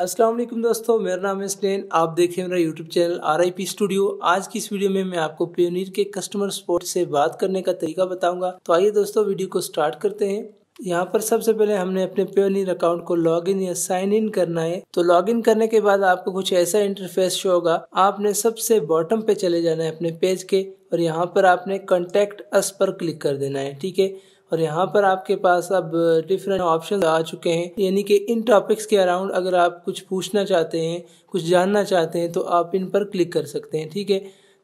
अस्सलाम वालेकुम दोस्तों मेरा नाम है स्टेन आप देखें मेरा YouTube channel R I P studio आज की इस वीडियो में मैं आपको पेनीर के कस्टमर सपोर्ट से बात करने का तरीका बताऊंगा तो आइए दोस्तों वीडियो को स्टार्ट करते हैं यहाँ पर सबसे पहले हमने अपने पेनीर अकाउंट को लॉगिन या साइन इन करना है तो लॉगिन करने के बाद आपको कुछ ऐसा इंटरफेस शो होगा आपने सबसे बॉटम पे चले जाना है अपने पेज के और यहाँ पर आपने कॉन्टेक्ट अस पर क्लिक कर देना है ठीक है और यहाँ पर आपके पास अब डिफरेंट ऑप्शन आ चुके हैं यानी कि इन टॉपिक्स के अराउंड अगर आप कुछ पूछना चाहते हैं कुछ जानना चाहते हैं तो आप इन पर क्लिक कर सकते हैं ठीक है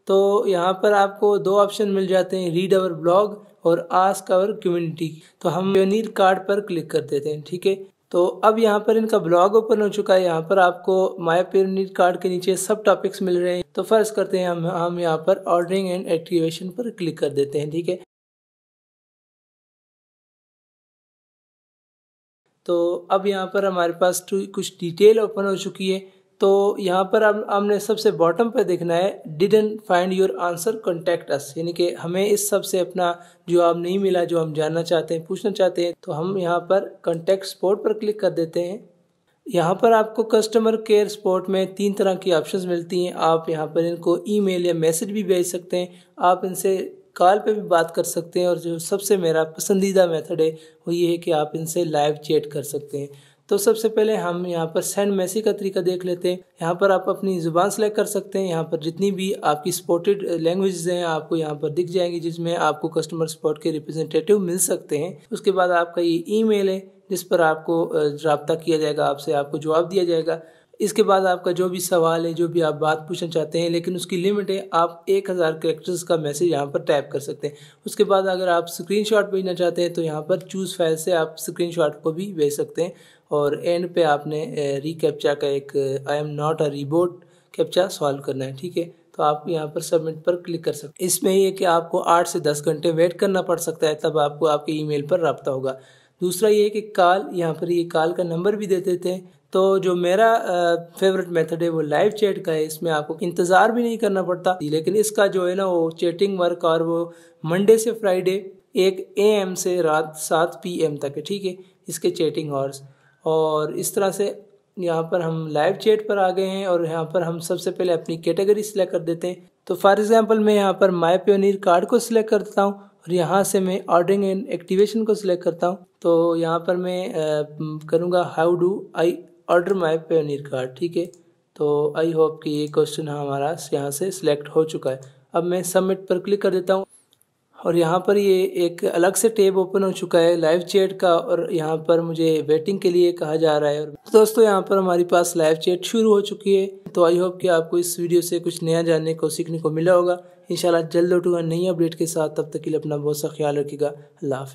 तो यहाँ पर आपको दो ऑप्शन मिल जाते हैं रीड अवर ब्लॉग और आस्क अवर कम्युनिटी तो हम योनिर कार्ड पर क्लिक कर देते हैं ठीक है तो अब यहाँ पर इनका ब्लॉग ओपन हो चुका है यहाँ पर आपको माय पेनिर कार्ड के नीचे सब टॉपिक्स मिल रहे हैं तो फर्ज करते हैं हम हम यहाँ पर ऑर्डरिंग एंड एक्टिवेशन पर क्लिक कर देते हैं ठीक है तो अब यहाँ पर हमारे पास टू कुछ डिटेल ओपन हो चुकी है तो यहाँ पर अब हमने सबसे बॉटम पर देखना है didn't find your answer contact us यानी कि हमें इस सब से अपना जवाब नहीं मिला जो हम जानना चाहते हैं पूछना चाहते हैं तो हम यहाँ पर कॉन्टैक्ट स्पोर्ट पर क्लिक कर देते हैं यहाँ पर आपको कस्टमर केयर स्पोर्ट में तीन तरह की ऑप्शंस मिलती हैं आप यहाँ पर इनको ईमेल या मैसेज भी भेज सकते हैं आप इनसे कॉल पे भी बात कर सकते हैं और जो सबसे मेरा पसंदीदा मेथड है वो ये है कि आप इनसे लाइव चैट कर सकते हैं तो सबसे पहले हम यहाँ पर सेंड मैसेज का तरीका देख लेते हैं यहाँ पर आप अपनी ज़ुबान सेलेक्ट कर सकते हैं यहाँ पर जितनी भी आपकी सपोर्टेड लैंग्वेज हैं आपको यहाँ पर दिख जाएंगी जिसमें आपको कस्टमर सपोर्ट के रिप्रेजेंटेटिव मिल सकते हैं उसके बाद आपका ये ईमेल है जिस पर आपको रबता किया जाएगा आपसे आपको जवाब दिया जाएगा इसके बाद आपका जो भी सवाल है जो भी आप बात पूछना चाहते हैं लेकिन उसकी लिमिट है आप एक हज़ार करेक्टर्स का मैसेज यहाँ पर टाइप कर सकते हैं उसके बाद अगर आप स्क्रीन शॉट भेजना चाहते हैं तो यहाँ पर चूज़ फाइल से आप स्क्रीन शॉट को भी भेज सकते हैं और एंड पे आपने रिकैप्चा का एक I am not a robot captcha solve करना है ठीक है तो आप यहाँ पर सबमिट पर क्लिक कर सकते हैं इसमें ये कि आपको आठ से दस घंटे वेट करना पड़ सकता है तब आपको आपके ईमेल पर रबता होगा दूसरा ये है कि कॉल यहाँ पर ये कॉल का नंबर भी दे देते हैं तो जो मेरा फेवरेट मेथड है वो लाइव चैट का है इसमें आपको इंतज़ार भी नहीं करना पड़ता लेकिन इसका जो है ना वो चैटिंग वर्क और वो मंडे से फ्राइडे एक ए एम से रात सात पी एम तक है ठीक है इसके चैटिंग आवर्स और इस तरह से यहाँ पर हम लाइव चैट पर आ गए हैं और यहाँ पर हम सबसे पहले अपनी कैटेगरी सिलेक्ट कर देते हैं तो फॉर एग्जांपल मैं यहाँ पर माई प्योनर कार्ड को सिलेक्ट कर देता हूँ और यहाँ से मैं ऑर्डरिंग एंड एक्टिवेशन को सिलेक्ट करता हूँ तो यहाँ पर मैं करूँगा how do I order my Payoneer card ठीक है तो आई होप कि ये क्वेश्चन हमारा यहाँ से सिलेक्ट हो चुका है अब मैं सबमिट पर क्लिक कर देता हूँ और यहाँ पर ये एक अलग से टेब ओपन हो चुका है लाइव चैट का और यहाँ पर मुझे वेटिंग के लिए कहा जा रहा है तो दोस्तों यहाँ पर हमारे पास लाइव चैट शुरू हो चुकी है तो आई होप कि आपको इस वीडियो से कुछ नया जानने को सीखने को मिला होगा इंशाल्लाह जल्द उठूंगा नई अपडेट के साथ तब तक के लिए अपना बहुत सा ख्याल रखिएगा अल्लाह